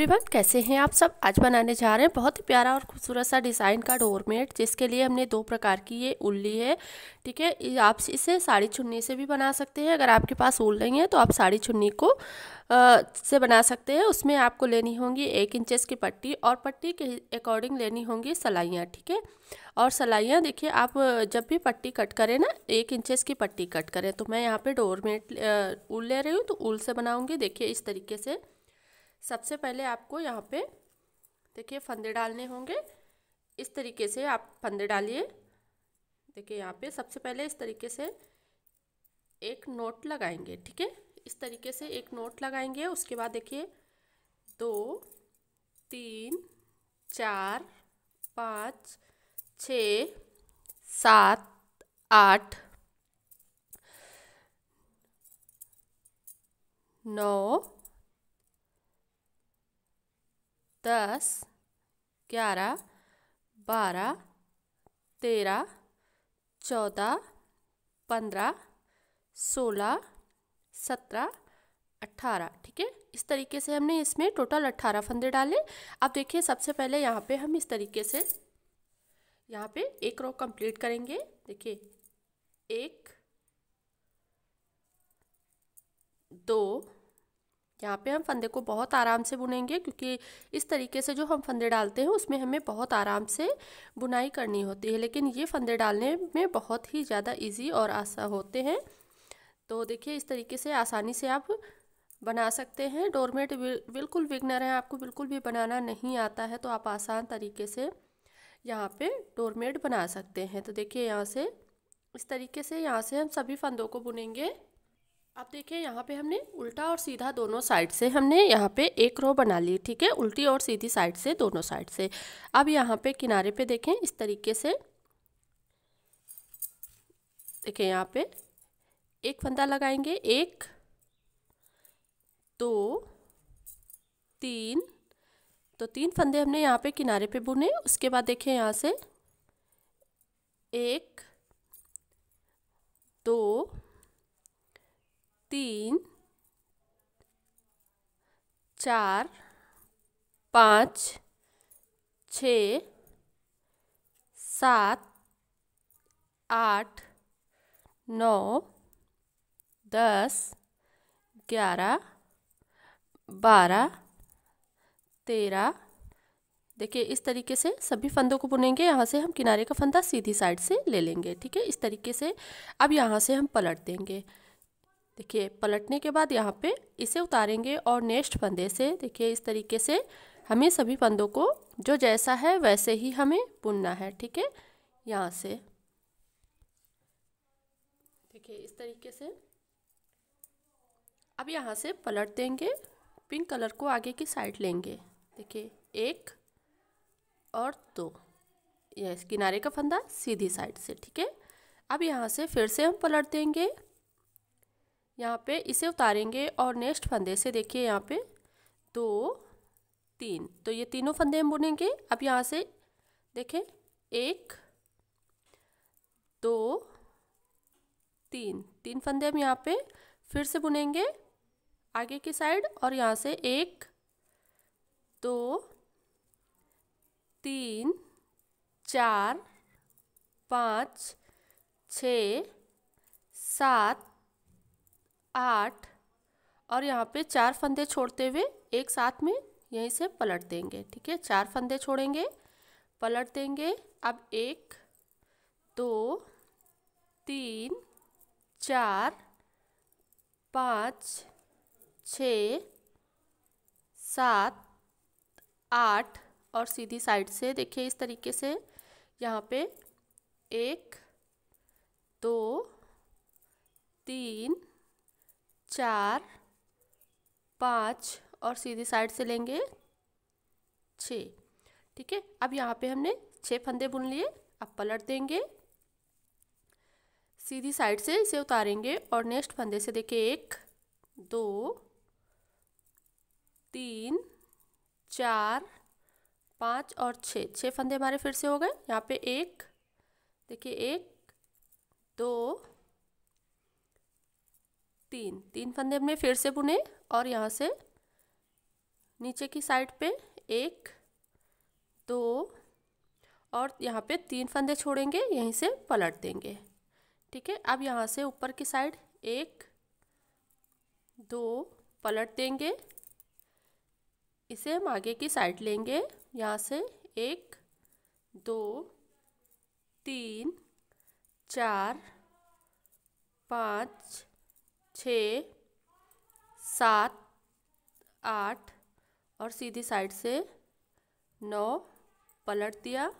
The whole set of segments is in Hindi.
एवरीवन कैसे हैं आप सब आज बनाने जा रहे हैं बहुत ही प्यारा और खूबसूरत सा डिज़ाइन का डोरमेट जिसके लिए हमने दो प्रकार की ये उल ली है ठीक है आप इसे साड़ी चुन्नी से भी बना सकते हैं अगर आपके पास ऊल नहीं है तो आप साड़ी चुन्नी को आ, से बना सकते हैं उसमें आपको लेनी होंगी एक इंचेस की पट्टी और पट्टी के अकॉर्डिंग लेनी होंगी सलाइयाँ ठीक है और सलाइयाँ देखिए आप जब भी पट्टी कट करें ना एक इंचेस की पट्टी कट करें तो मैं यहाँ पर डोरमेट ऊल ले रही हूँ तो ऊल से बनाऊँगी देखिए इस तरीके से सबसे पहले आपको यहाँ पे देखिए फंदे डालने होंगे इस तरीके से आप फंदे डालिए देखिए यहाँ पे सबसे पहले इस तरीके से एक नोट लगाएंगे ठीक है इस तरीके से एक नोट लगाएंगे उसके बाद देखिए दो तीन चार पाँच छ सात आठ नौ दस ग्यारह बारह तेरह चौदह पंद्रह सोलह सत्रह अट्ठारह ठीक है इस तरीके से हमने इसमें टोटल अट्ठारह फंदे डाले अब देखिए सबसे पहले यहाँ पे हम इस तरीके से यहाँ पे एक रो कंप्लीट करेंगे देखिए एक दो यहाँ पे हम फंदे को बहुत आराम से बुनेंगे क्योंकि इस तरीके से जो हम फंदे डालते हैं उसमें हमें बहुत आराम से बुनाई करनी होती है लेकिन ये फंदे डालने में बहुत ही ज़्यादा इजी और आसा होते हैं तो देखिए इस तरीके से आसानी से आप बना सकते हैं डोरमेट बिल्कुल विगनर है आपको बिल्कुल भी बनाना नहीं आता है तो आप आसान तरीके से यहाँ पे डोरमेट बना सकते हैं तो देखिए यहाँ से इस तरीके से यहाँ से हम सभी फंदों को बुनेंगे अब देखिए यहाँ पे हमने उल्टा और सीधा दोनों साइड से हमने यहाँ पे एक रो बना ली ठीक है उल्टी और सीधी साइड से दोनों साइड से अब यहाँ पे किनारे पे देखें इस तरीके से देखें यहाँ पे एक फंदा लगाएंगे एक दो तीन तो तीन फंदे हमने यहाँ पे किनारे पे बुने उसके बाद देखें यहाँ से एक चार पाँच छ सात आठ नौ दस ग्यारह बारह तेरह देखिए इस तरीके से सभी फंदों को बुनेंगे यहाँ से हम किनारे का फंदा सीधी साइड से ले लेंगे ठीक है इस तरीके से अब यहाँ से हम पलट देंगे देखिए पलटने के बाद यहाँ पे इसे उतारेंगे और नेक्स्ट फंदे से देखिए इस तरीके से हमें सभी फंदों को जो जैसा है वैसे ही हमें बुनना है ठीक है यहाँ से देखिए इस तरीके से अब यहाँ से पलट देंगे पिंक कलर को आगे की साइड लेंगे देखिए एक और दो यह किनारे का फंदा सीधी साइड से ठीक है अब यहाँ से फिर से हम पलट देंगे यहाँ पे इसे उतारेंगे और नेक्स्ट फंदे से देखिए यहाँ पे दो तीन तो ये तीनों फंदे हम बुनेंगे अब यहाँ से देखें एक दो तीन तीन फंदे हम यहाँ पे फिर से बुनेंगे आगे की साइड और यहाँ से एक दो तीन चार पाँच छ सात आठ और यहाँ पे चार फंदे छोड़ते हुए एक साथ में यहीं से पलट देंगे ठीक है चार फंदे छोड़ेंगे पलट देंगे अब एक दो तीन चार पाँच छ सात आठ और सीधी साइड से देखिए इस तरीके से यहाँ पे एक दो तीन चार पाँच और सीधी साइड से लेंगे छः ठीक है अब यहाँ पे हमने छः फंदे बुन लिए अब पलट देंगे सीधी साइड से इसे उतारेंगे और नेक्स्ट फंदे से देखिए एक दो तीन चार पाँच और छः छः फंदे हमारे फिर से हो गए यहाँ पे एक देखिए एक दो तीन तीन फंदे हमने फिर से बुने और यहाँ से नीचे की साइड पे एक दो और यहाँ पे तीन फंदे छोड़ेंगे यहीं से पलट देंगे ठीक है अब यहाँ से ऊपर की साइड एक दो पलट देंगे इसे हम आगे की साइड लेंगे यहाँ से एक दो तीन चार पाँच छः सात आठ और सीधी साइड से नौ पलट दिया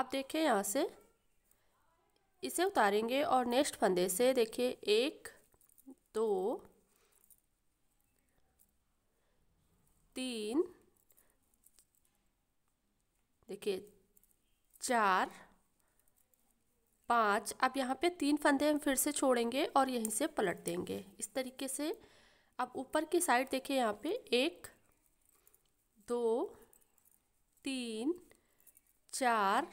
आप देखें यहाँ से इसे उतारेंगे और नेक्स्ट फंदे से देखिए एक दो तीन देखिए चार पाँच अब यहाँ पे तीन फंदे हम फिर से छोड़ेंगे और यहीं से पलट देंगे इस तरीके से अब ऊपर की साइड देखिए यहाँ पे एक दो तीन चार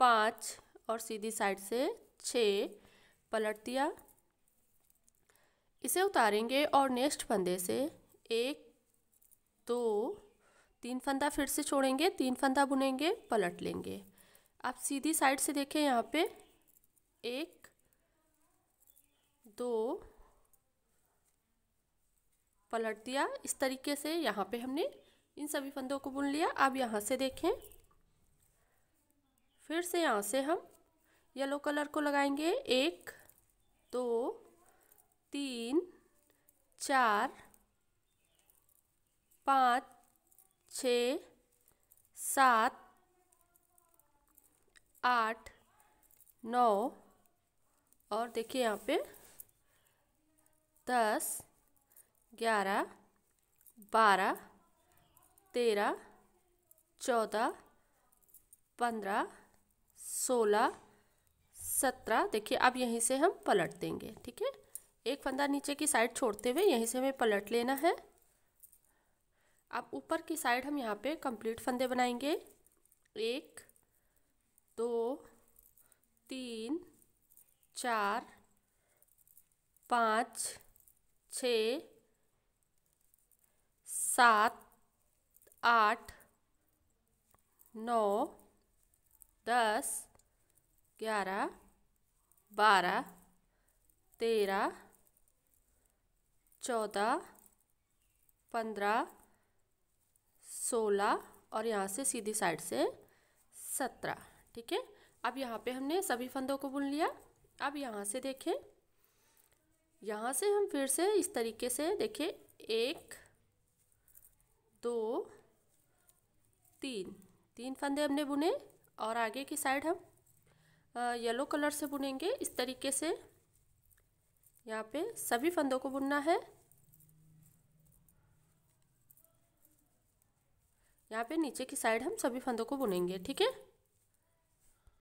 पाँच और सीधी साइड से छः पलट दिया इसे उतारेंगे और नेक्स्ट फंदे से एक दो तीन फंदा फिर से छोड़ेंगे तीन फंदा बुनेंगे पलट लेंगे आप सीधी साइड से देखें यहाँ पे एक दो पलट दिया इस तरीके से यहाँ पे हमने इन सभी फंदों को बुन लिया अब यहाँ से देखें फिर से यहाँ से हम येलो कलर को लगाएंगे एक दो तीन चार पाँच छ सात आठ नौ और देखिए यहाँ पे दस ग्यारह बारह तेरह चौदह पंद्रह सोलह सत्रह देखिए अब यहीं से हम पलट देंगे ठीक है एक फंदा नीचे की साइड छोड़ते हुए यहीं से हमें पलट लेना है अब ऊपर की साइड हम यहाँ पे कंप्लीट फंदे बनाएंगे एक दो तीन चार पाँच छ सात आठ नौ दस ग्यारह बारह तेरह चौदह पंद्रह सोलह और यहाँ से सीधी साइड से सत्रह ठीक है अब यहाँ पे हमने सभी फंदों को बुन लिया अब यहाँ से देखें यहाँ से हम फिर से इस तरीके से देखें एक दो तीन तीन फंदे हमने बुने और आगे की साइड हम येलो कलर से बुनेंगे इस तरीके से यहाँ पे सभी फंदों को बुनना है यहाँ पे नीचे की साइड हम सभी फंदों को बुनेंगे ठीक है